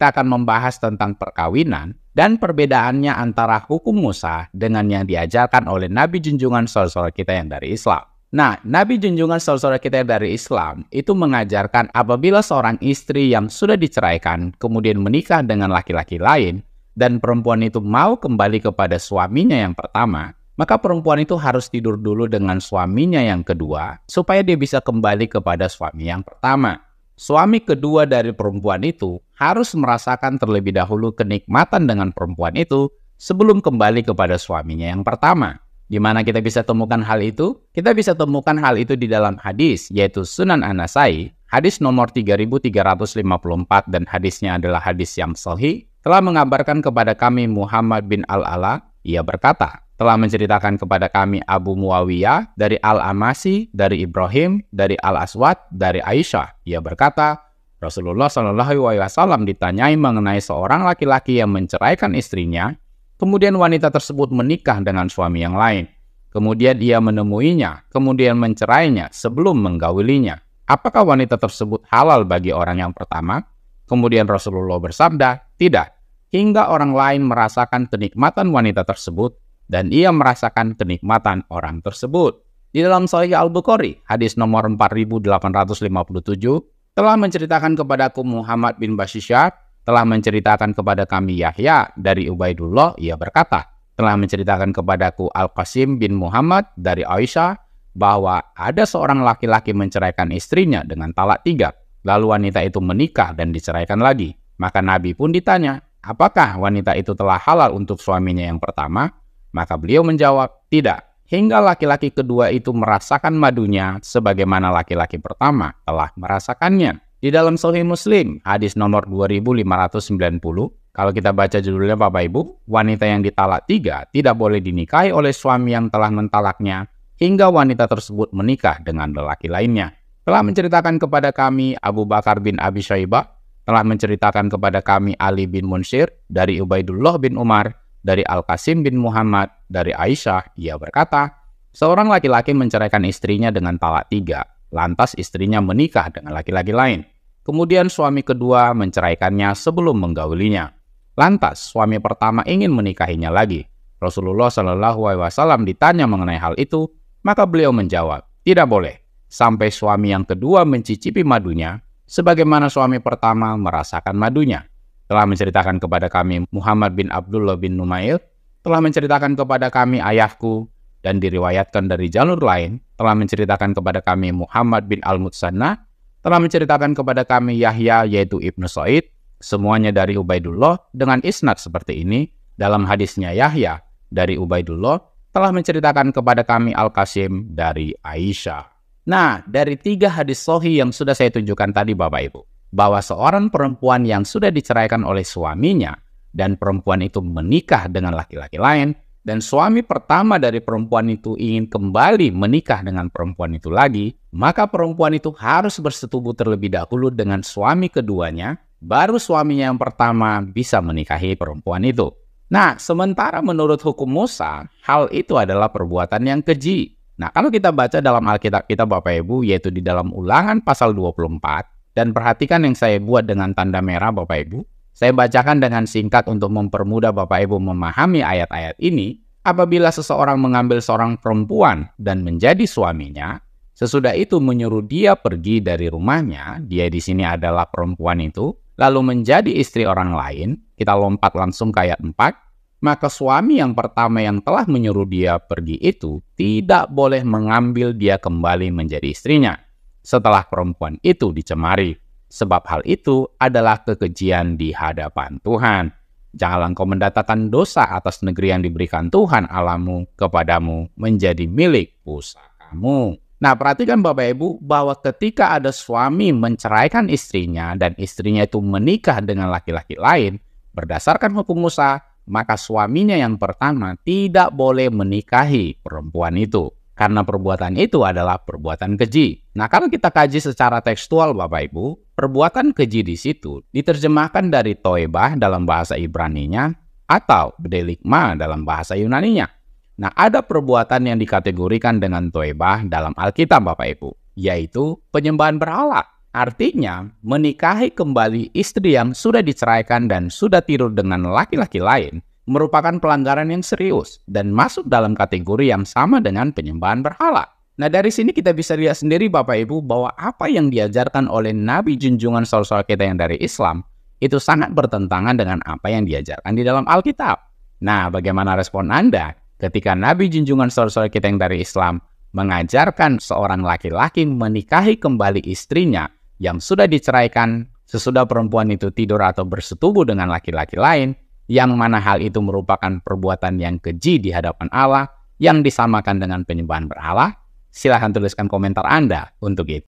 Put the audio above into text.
kita akan membahas tentang perkawinan dan perbedaannya antara hukum Musa dengan yang diajarkan oleh Nabi Junjungan saudara kita yang dari Islam. Nah, Nabi Junjungan saudara kita yang dari Islam itu mengajarkan apabila seorang istri yang sudah diceraikan kemudian menikah dengan laki-laki lain dan perempuan itu mau kembali kepada suaminya yang pertama, maka perempuan itu harus tidur dulu dengan suaminya yang kedua supaya dia bisa kembali kepada suami yang pertama suami kedua dari perempuan itu harus merasakan terlebih dahulu kenikmatan dengan perempuan itu sebelum kembali kepada suaminya yang pertama. Di mana kita bisa temukan hal itu? Kita bisa temukan hal itu di dalam hadis, yaitu Sunan Anasai, hadis nomor 3354 dan hadisnya adalah hadis yang sahih, telah mengabarkan kepada kami Muhammad bin Al-Ala, ia berkata, telah menceritakan kepada kami Abu Muawiyah dari Al-Amasi, dari Ibrahim, dari Al-Aswad, dari Aisyah. Ia berkata, Rasulullah SAW ditanyai mengenai seorang laki-laki yang menceraikan istrinya, kemudian wanita tersebut menikah dengan suami yang lain. Kemudian ia menemuinya, kemudian mencerainya sebelum menggawilinya Apakah wanita tersebut halal bagi orang yang pertama? Kemudian Rasulullah bersabda, tidak. Hingga orang lain merasakan kenikmatan wanita tersebut, dan ia merasakan kenikmatan orang tersebut. Di dalam Sahih Al-Bukhari, hadis nomor 4857 telah menceritakan kepadaku Muhammad bin Bashishar telah menceritakan kepada kami Yahya dari Ubaidullah ia berkata telah menceritakan kepadaku Al-Qasim bin Muhammad dari Aisyah bahwa ada seorang laki-laki menceraikan istrinya dengan talak tiga lalu wanita itu menikah dan diceraikan lagi maka Nabi pun ditanya apakah wanita itu telah halal untuk suaminya yang pertama maka beliau menjawab, tidak. Hingga laki-laki kedua itu merasakan madunya sebagaimana laki-laki pertama telah merasakannya. Di dalam Sahih Muslim, hadis nomor 2590, kalau kita baca judulnya Bapak Ibu, wanita yang ditalak tiga tidak boleh dinikahi oleh suami yang telah mentalaknya hingga wanita tersebut menikah dengan lelaki lainnya. Telah menceritakan kepada kami Abu Bakar bin Abi Syaibah, telah menceritakan kepada kami Ali bin Munsyir dari Ubaidullah bin Umar dari Al-Qasim bin Muhammad, dari Aisyah, ia berkata, seorang laki-laki menceraikan istrinya dengan talak tiga, lantas istrinya menikah dengan laki-laki lain. Kemudian suami kedua menceraikannya sebelum menggaulinya. Lantas suami pertama ingin menikahinya lagi. Rasulullah Shallallahu Alaihi Wasallam ditanya mengenai hal itu, maka beliau menjawab, tidak boleh. Sampai suami yang kedua mencicipi madunya, sebagaimana suami pertama merasakan madunya telah menceritakan kepada kami Muhammad bin Abdullah bin Numail, telah menceritakan kepada kami ayahku, dan diriwayatkan dari jalur lain, telah menceritakan kepada kami Muhammad bin Al-Mutsanna, telah menceritakan kepada kami Yahya yaitu Ibnu Said, semuanya dari Ubaidullah dengan isnad seperti ini, dalam hadisnya Yahya dari Ubaidullah, telah menceritakan kepada kami Al-Qasim dari Aisyah. Nah, dari tiga hadis sohi yang sudah saya tunjukkan tadi Bapak Ibu, bahwa seorang perempuan yang sudah diceraikan oleh suaminya dan perempuan itu menikah dengan laki-laki lain dan suami pertama dari perempuan itu ingin kembali menikah dengan perempuan itu lagi, maka perempuan itu harus bersetubuh terlebih dahulu dengan suami keduanya, baru suaminya yang pertama bisa menikahi perempuan itu. Nah, sementara menurut hukum Musa, hal itu adalah perbuatan yang keji. Nah, kalau kita baca dalam Alkitab kita Bapak Ibu, yaitu di dalam ulangan pasal 24, dan perhatikan yang saya buat dengan tanda merah Bapak Ibu. Saya bacakan dengan singkat untuk mempermudah Bapak Ibu memahami ayat-ayat ini. Apabila seseorang mengambil seorang perempuan dan menjadi suaminya, sesudah itu menyuruh dia pergi dari rumahnya, dia di sini adalah perempuan itu, lalu menjadi istri orang lain, kita lompat langsung ke ayat 4, maka suami yang pertama yang telah menyuruh dia pergi itu tidak boleh mengambil dia kembali menjadi istrinya setelah perempuan itu dicemari, sebab hal itu adalah kekejian di hadapan Tuhan. Janganlah engkau mendatangkan dosa atas negeri yang diberikan Tuhan alamu kepadamu menjadi milik pusakamu. Nah perhatikan Bapak Ibu bahwa ketika ada suami menceraikan istrinya dan istrinya itu menikah dengan laki-laki lain, berdasarkan hukum Musa, maka suaminya yang pertama tidak boleh menikahi perempuan itu. Karena perbuatan itu adalah perbuatan keji. Nah, kalau kita kaji secara tekstual Bapak Ibu, perbuatan keji di situ diterjemahkan dari toebah dalam bahasa Ibraninya atau delikma dalam bahasa Yunaninya. Nah, ada perbuatan yang dikategorikan dengan toebah dalam Alkitab Bapak Ibu, yaitu penyembahan berhala. Artinya, menikahi kembali istri yang sudah diceraikan dan sudah tidur dengan laki-laki lain merupakan pelanggaran yang serius dan masuk dalam kategori yang sama dengan penyembahan berhala. Nah dari sini kita bisa lihat sendiri Bapak Ibu bahwa apa yang diajarkan oleh Nabi junjungan saudara kita yang dari Islam itu sangat bertentangan dengan apa yang diajarkan di dalam Alkitab. Nah bagaimana respon Anda ketika Nabi junjungan saudara kita yang dari Islam mengajarkan seorang laki-laki menikahi kembali istrinya yang sudah diceraikan sesudah perempuan itu tidur atau bersetubuh dengan laki-laki lain yang mana hal itu merupakan perbuatan yang keji di hadapan Allah yang disamakan dengan penyembahan berhala Silahkan tuliskan komentar Anda untuk itu.